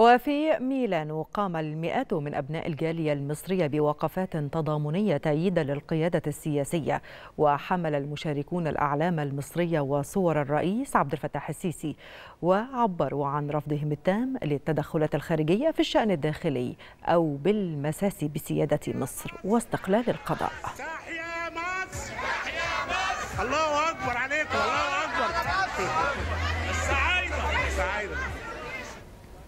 وفي ميلانو قام المئات من أبناء الجالية المصرية بوقفات تضامنية تأييدا للقيادة السياسية وحمل المشاركون الأعلام المصرية وصور الرئيس عبد الفتاح السيسي وعبروا عن رفضهم التام للتدخلات الخارجية في الشأن الداخلي أو بالمساس بسيادة مصر واستقلال القضاء الله أكبر عليك